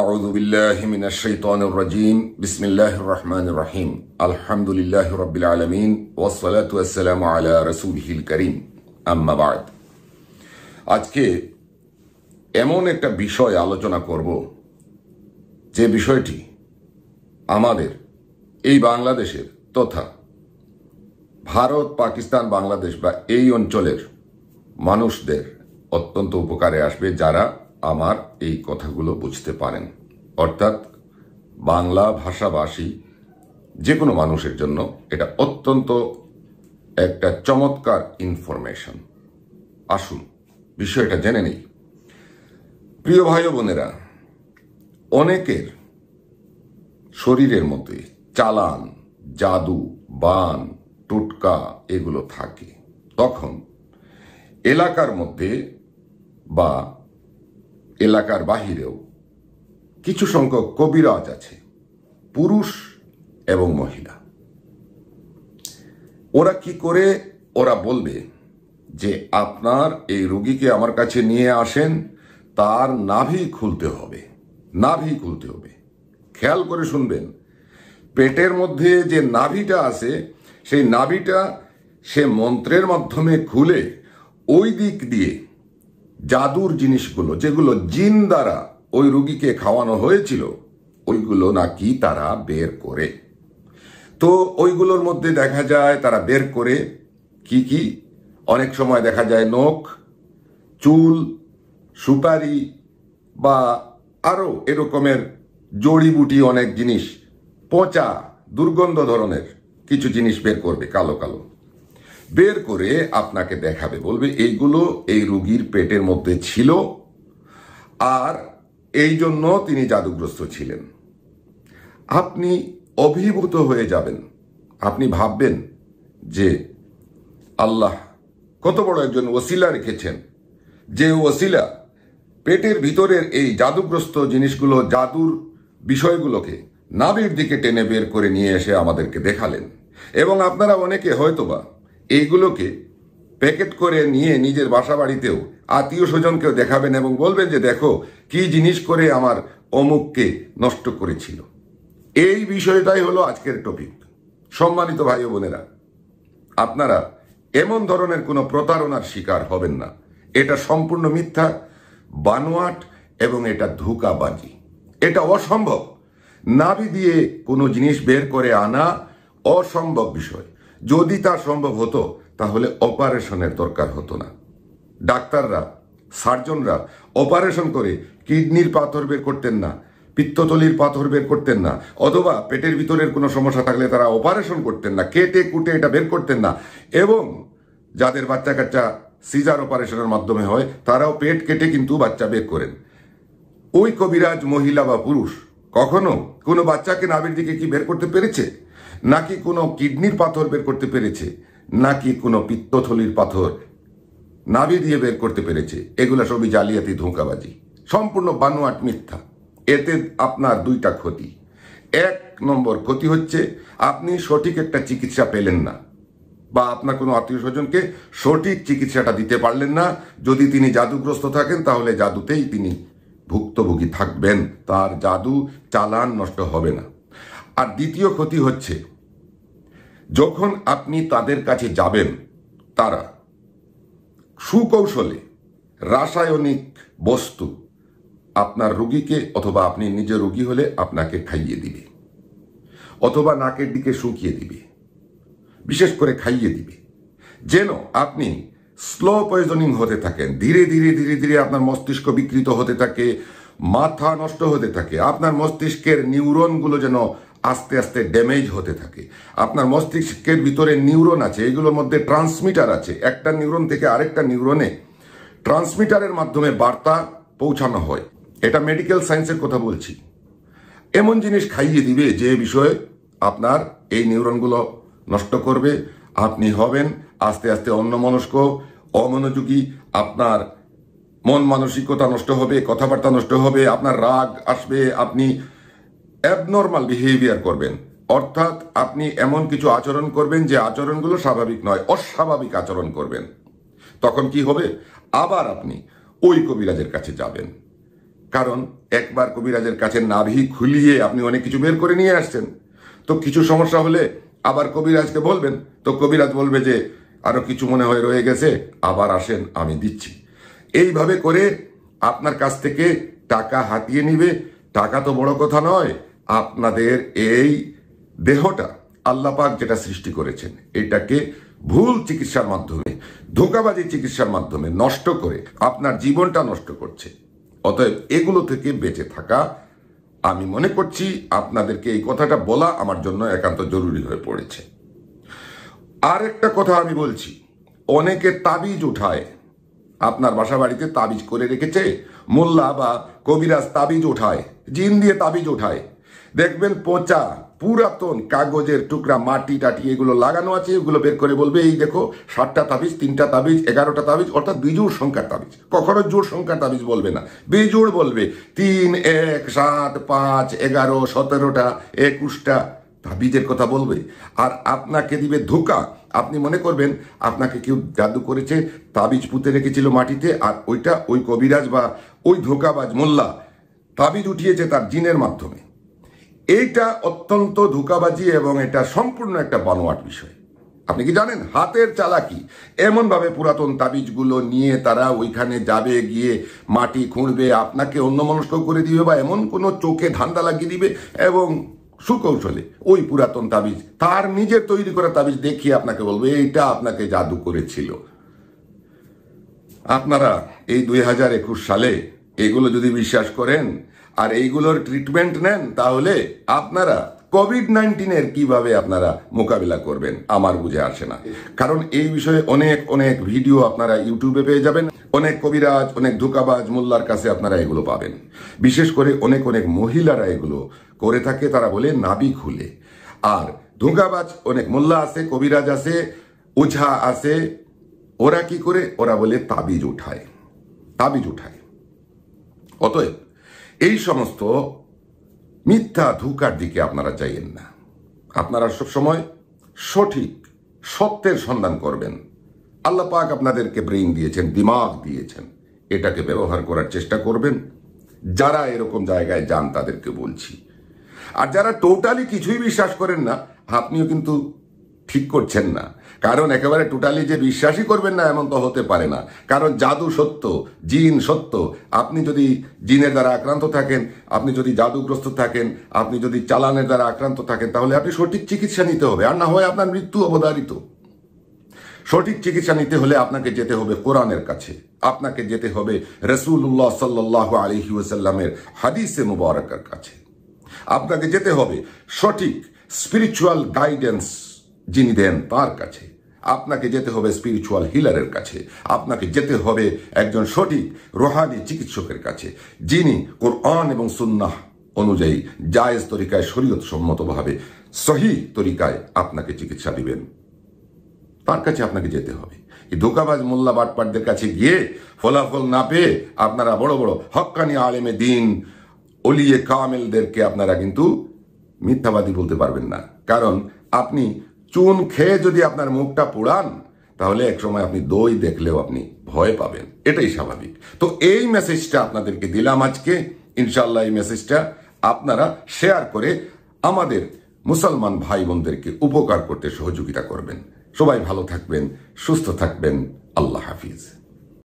أعوذ بالله من الشيطان الرجيم بسم الله الرحمن الرحيم الحمد لله رب العالمين والصلاة والسلام على رسوله الكريم أما بعد আজকে এমন একটা বিষয় আলোচনা করব যে বিষয়টি আমাদের এই বাংলাদেশের তথা ভারত পাকিস্তান বাংলাদেশ বা এই অঞ্চলের মানুষদের অত্যন্ত উপকারে আসবে যারা আমার এই কথাগুলো বুঝতে পারেন অর্থাৎ বাংলা ভাষাভাষী যে কোনো মানুষের জন্য এটা অত্যন্ত একটা চমৎকার ইনফরমেশন আসুন বিষয়টা জেনে নেই প্রিয় ভাই বোনেরা অনেকের শরীরের মধ্যে চালান জাদু বান টুটকা এগুলো থাকে তখন এলাকার মধ্যে বা এলাকার বাহিরেও কিছু সংখ্যক কবিরাজ আছে পুরুষ এবং মহিলা ওরা কি করে ওরা বলবে যে আপনার এই রোগীকে আমার কাছে নিয়ে আসেন তার নাভি খুলতে হবে নাভি খুলতে হবে খেয়াল করে শুনবেন পেটের মধ্যে যে নাভিটা আছে সেই নাভিটা সে মন্ত্রের মাধ্যমে খুলে ওই দিক দিয়ে জাদুর জিনিসগুলো যেগুলো জিন দ্বারা ওই রুগীকে খাওয়ানো হয়েছিল ওইগুলো নাকি তারা বের করে তো ওইগুলোর মধ্যে দেখা যায় তারা বের করে কি কি অনেক সময় দেখা যায় নখ চুল সুপারি বা আরও এরকমের জড়িবুটি অনেক জিনিস পচা দুর্গন্ধ ধরনের কিছু জিনিস বের করবে কালো কালো বের করে আপনাকে দেখাবে বলবে এইগুলো এই রুগীর পেটের মধ্যে ছিল আর এই জন্য তিনি জাদুগ্রস্ত ছিলেন আপনি অভিভূত হয়ে যাবেন আপনি ভাববেন যে আল্লাহ কত বড় একজন ওসিলা রেখেছেন যে ওসিলা পেটের ভিতরের এই জাদুগ্রস্ত জিনিসগুলো জাদুর বিষয়গুলোকে নাবির দিকে টেনে বের করে নিয়ে এসে আমাদেরকে দেখালেন এবং আপনারা অনেকে হয়তোবা এইগুলোকে প্যাকেট করে নিয়ে নিজের বাসা বাড়িতেও আত্মীয় স্বজনকেও দেখাবেন এবং বলবেন যে দেখো কি জিনিস করে আমার অমুককে নষ্ট করেছিল এই বিষয়টাই হলো আজকের টপিক সম্মানিত ভাই বোনেরা আপনারা এমন ধরনের কোনো প্রতারণার শিকার হবেন না এটা সম্পূর্ণ মিথ্যা বানোয়াট এবং এটা ধোকাবাজি এটা অসম্ভব নাভি দিয়ে কোনো জিনিস বের করে আনা অসম্ভব বিষয় যদি তা সম্ভব হতো তাহলে অপারেশনের দরকার হতো না ডাক্তাররা সার্জনরা অপারেশন করে কিডনির পাথর বের করতেন না পিত্ততলির পাথর বের করতেন না অথবা পেটের ভিতরের কোনো সমস্যা থাকলে তারা অপারেশন করতেন না কেটে কুটে এটা বের করতেন না এবং যাদের বাচ্চা কাচ্চা সিজার অপারেশনের মাধ্যমে হয় তারাও পেট কেটে কিন্তু বাচ্চা বের করেন ওই কবিরাজ মহিলা বা পুরুষ কখনো কোনো বাচ্চাকে নাবের দিকে কি বের করতে পেরেছে নাকি কোনো কিডনির পাথর বের করতে পেরেছে নাকি কোনো পিত্তথলির পাথর নাবি দিয়ে বের করতে পেরেছে এগুলো সবই জালিয়াতি ধোঁকাবাজি সম্পূর্ণ বানোয়াট মিথ্যা এতে আপনার দুইটা ক্ষতি এক নম্বর ক্ষতি হচ্ছে আপনি সঠিক একটা চিকিৎসা পেলেন না বা আপনার কোনো আত্মীয় স্বজনকে সঠিক চিকিৎসাটা দিতে পারলেন না যদি তিনি জাদুগ্রস্ত থাকেন তাহলে জাদুতেই তিনি ভুক্তভোগী থাকবেন তার জাদু চালান নষ্ট হবে না আর দ্বিতীয় ক্ষতি হচ্ছে যখন আপনি তাদের কাছে যাবেন তারা সুকৌশলে রাসায়নিক বস্তু আপনার রুগীকে অথবা আপনি নিজে রুগী হলে আপনাকে খাইয়ে দিবে অথবা নাকের দিকে শুকিয়ে দিবে বিশেষ করে খাইয়ে দিবে যেন আপনি স্লো পয়জনিং হতে থাকেন ধীরে ধীরে ধীরে ধীরে আপনার মস্তিষ্ক বিকৃত হতে থাকে মাথা নষ্ট হতে থাকে আপনার মস্তিষ্কের নিউরনগুলো যেন আস্তে আস্তে ড্যামেজ হতে থাকে আপনার মস্তিষ্কের ভিতরে নিউরন আছে এগুলোর মধ্যে ট্রান্সমিটার আছে একটা নিউরন থেকে আরেকটা নিউরনে ট্রান্সমিটারের মাধ্যমে বার্তা পৌঁছানো হয় এটা মেডিকেল সায়েন্সের কথা বলছি এমন জিনিস খাইয়ে দিবে যে বিষয়ে আপনার এই নিউরনগুলো নষ্ট করবে আপনি হবেন আস্তে আস্তে অন্য মনস্ক অমনোযোগী আপনার মন মানসিকতা নষ্ট হবে কথাবার্তা নষ্ট হবে আপনার রাগ আসবে আপনি অ্যাবনর্মাল বিহেভিয়ার করবেন অর্থাৎ আপনি এমন কিছু আচরণ করবেন যে আচরণগুলো স্বাভাবিক নয় অস্বাভাবিক আচরণ করবেন তখন কি হবে আবার আপনি ওই কবিরাজের কাছে যাবেন কারণ একবার কবিরাজের কাছে নাভি খুলিয়ে আপনি অনেক কিছু বের করে নিয়ে আসছেন তো কিছু সমস্যা হলে আবার কবিরাজকে বলবেন তো কবিরাজ বলবে যে আরও কিছু মনে হয় রয়ে গেছে আবার আসেন আমি দিচ্ছি এইভাবে করে আপনার কাছ থেকে টাকা হাতিয়ে নিবে টাকা তো বড় কথা নয় আপনাদের এই দেহটা আল্লাপাক যেটা সৃষ্টি করেছেন এটাকে ভুল চিকিৎসার মাধ্যমে ধোকাবাজি চিকিৎসার মাধ্যমে নষ্ট করে আপনার জীবনটা নষ্ট করছে অতএব এগুলো থেকে বেঁচে থাকা আমি মনে করছি আপনাদেরকে এই কথাটা বলা আমার জন্য একান্ত জরুরি হয়ে পড়েছে আর একটা কথা আমি বলছি অনেকে তাবিজ উঠায় আপনার বাসা বাড়িতে তাবিজ করে রেখেছে মোল্লা বা কবিরাজ তাবিজ উঠায় জিন দিয়ে তাবিজ উঠায় দেখবেন পচা পুরাতন কাগজের টুকরা মাটি টাটি এগুলো লাগানো আছে এগুলো বের করে বলবে এই দেখো সাতটা তাবিজ তিনটা তাবিজ এগারোটা তাবিজ অর্থাৎ জোড় সংখ্যার তাবিজ কখনো জোড় সংখ্যার তাবিজ বলবে না বিজোড় বলবে তিন এক সাত পাঁচ এগারো সতেরোটা একুশটা তাবিজের কথা বলবে আর আপনাকে দিবে ধোকা আপনি মনে করবেন আপনাকে কেউ জাদু করেছে তাবিজ পুঁতে রেখেছিল মাটিতে আর ওইটা ওই কবিরাজ বা ওই ধোকাবাজ মোল্লা তাবিজ উঠিয়েছে তার জিনের মাধ্যমে এইটা অত্যন্ত ধোকাবাজি এবং এটা সম্পূর্ণ একটা বানোয়াট বিষয় আপনি কি জানেন হাতের চালাকি এমনভাবে পুরাতন তাবিজগুলো নিয়ে তারা ওইখানে যাবে গিয়ে মাটি খুঁড়বে আপনাকে অন্য মনস্ক করে দিবে বা এমন কোনো চোখে ধান্দা লাগিয়ে দিবে এবং সুকৌশলে ওই পুরাতন তাবিজ তার নিজের তৈরি করা তাবিজ দেখিয়ে আপনাকে বলবে এইটা আপনাকে জাদু করেছিল আপনারা এই দুই সালে এগুলো যদি বিশ্বাস করেন আর এইগুলোর ট্রিটমেন্ট নেন তাহলে আপনারা কোভিড নাইন্টিনের কিভাবে আপনারা মোকাবিলা করবেন আমার বুঝে আসে না কারণ এই বিষয়ে অনেক অনেক ভিডিও আপনারা ইউটিউবে পেয়ে যাবেন অনেক কবিরাজ অনেক ধোকাবাজ মোল্লার কাছে আপনারা এগুলো পাবেন বিশেষ করে অনেক অনেক মহিলারা এগুলো করে থাকে তারা বলে নাবি খুলে আর ধোকাবাজ অনেক মোল্লা আছে কবিরাজ আছে ওঝা আছে ওরা কি করে ওরা বলে তাবিজ উঠায় তাবিজ উঠায় অতএব এই সমস্ত মিথ্যা ধুকার দিকে আপনারা চাইয়েন না আপনারা সবসময় সঠিক সত্যের সন্ধান করবেন আল্লাহ পাক আপনাদেরকে ব্রেইন দিয়েছেন দিমাগ দিয়েছেন এটাকে ব্যবহার করার চেষ্টা করবেন যারা এরকম জায়গায় যান তাদেরকে বলছি আর যারা টোটালি কিছুই বিশ্বাস করেন না আপনিও কিন্তু ঠিক করছেন না কারণ একেবারে টোটালি যে বিশ্বাসই করবেন না এমন তো হতে পারে না কারণ জাদু সত্য জিন সত্য আপনি যদি জিনের দ্বারা আক্রান্ত থাকেন আপনি যদি জাদুগ্রস্ত থাকেন আপনি যদি চালানের দ্বারা আক্রান্ত থাকেন তাহলে আপনি সঠিক চিকিৎসা নিতে হবে আর না হয় আপনার মৃত্যু অবধারিত সঠিক চিকিৎসা নিতে হলে আপনাকে যেতে হবে কোরআনের কাছে আপনাকে যেতে হবে রসুল্লাহ সাল্লাহ আলহি ওসাল্লামের হাদিসে মুবারকের কাছে আপনাকে যেতে হবে সঠিক স্পিরিচুয়াল গাইডেন্স যিনি দেন তার কাছে আপনাকে যেতে হবে স্পিরিচুয়াল হিলারের কাছে আপনাকে যেতে হবে একজন সঠিক রোহানি চিকিৎসকের কাছে যিনি কোরআন এবং সুন্নাহ অনুযায়ী জায়েজ তরিকায় শরীয়ত সম্মতভাবে সহি তরিকায় আপনাকে চিকিৎসা দিবেন তার কাছে আপনাকে যেতে হবে এই ধোকাবাজ মোল্লা বাটপাটদের কাছে গিয়ে ফলাফল না পেয়ে আপনারা বড় বড় হক্কানি আলেমে দিন অলিয়ে কামেলদেরকে আপনারা কিন্তু মিথ্যাবাদী বলতে পারবেন না কারণ আপনি চুন খেয়ে যদি আপনার মুখটা পোড়ান তাহলে একসময় আপনি দই দেখলেও আপনি ভয় পাবেন এটাই স্বাভাবিক তো এই মেসেজটা আপনাদেরকে দিলাম আজকে ইনশাল্লাহ এই মেসেজটা আপনারা শেয়ার করে আমাদের মুসলমান ভাই বোনদেরকে উপকার করতে সহযোগিতা করবেন সবাই ভালো থাকবেন সুস্থ থাকবেন আল্লাহ হাফিজ